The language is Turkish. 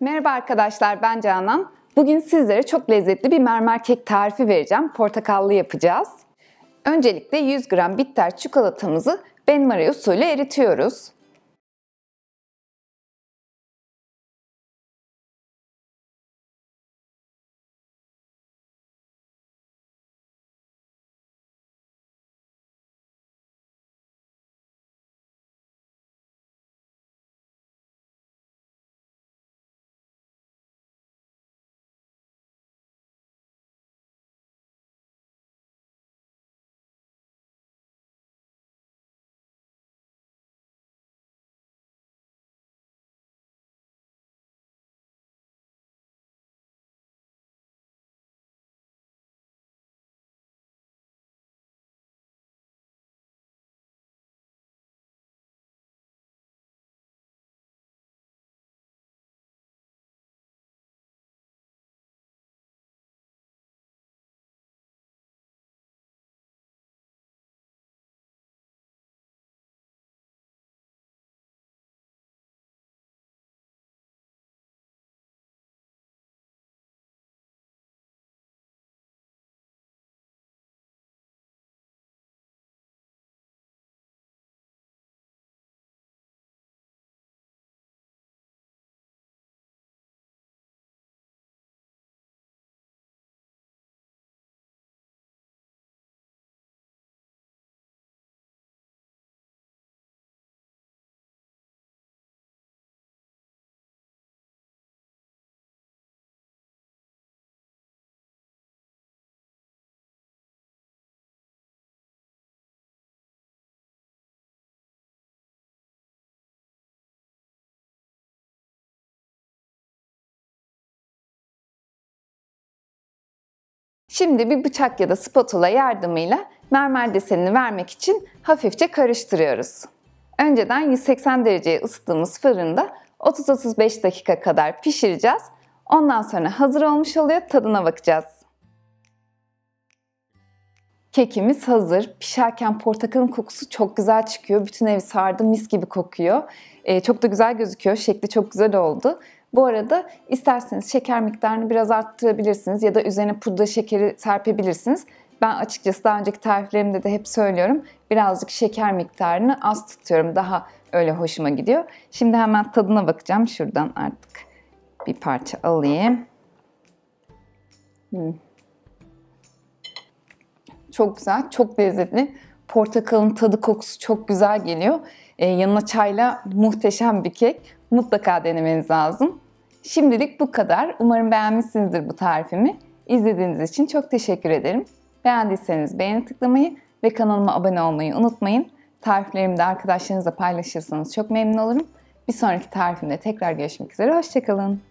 Merhaba arkadaşlar ben Canan. Bugün sizlere çok lezzetli bir mermer kek tarifi vereceğim. Portakallı yapacağız. Öncelikle 100 gram bitter çikolatamızı benmari usulü eritiyoruz. Şimdi bir bıçak ya da spatula yardımıyla mermer desenini vermek için hafifçe karıştırıyoruz. Önceden 180 dereceye ısıttığımız fırında 30-35 dakika kadar pişireceğiz. Ondan sonra hazır olmuş oluyor, tadına bakacağız. Kekimiz hazır. Pişerken portakalın kokusu çok güzel çıkıyor. Bütün evi sardı, mis gibi kokuyor. Ee, çok da güzel gözüküyor, şekli çok güzel oldu. Bu arada isterseniz şeker miktarını biraz arttırabilirsiniz ya da üzerine pudra şekeri serpebilirsiniz. Ben açıkçası daha önceki tariflerimde de hep söylüyorum. Birazcık şeker miktarını az tutuyorum. Daha öyle hoşuma gidiyor. Şimdi hemen tadına bakacağım. Şuradan artık bir parça alayım. Hmm. Çok güzel, çok lezzetli. Portakalın tadı kokusu çok güzel geliyor. Ee, yanına çayla muhteşem bir kek. Mutlaka denemeniz lazım. Şimdilik bu kadar. Umarım beğenmişsinizdir bu tarifimi. İzlediğiniz için çok teşekkür ederim. Beğendiyseniz beğeni tıklamayı ve kanalıma abone olmayı unutmayın. Tariflerimi de arkadaşlarınızla paylaşırsanız çok memnun olurum. Bir sonraki tarifimde tekrar görüşmek üzere. Hoşçakalın.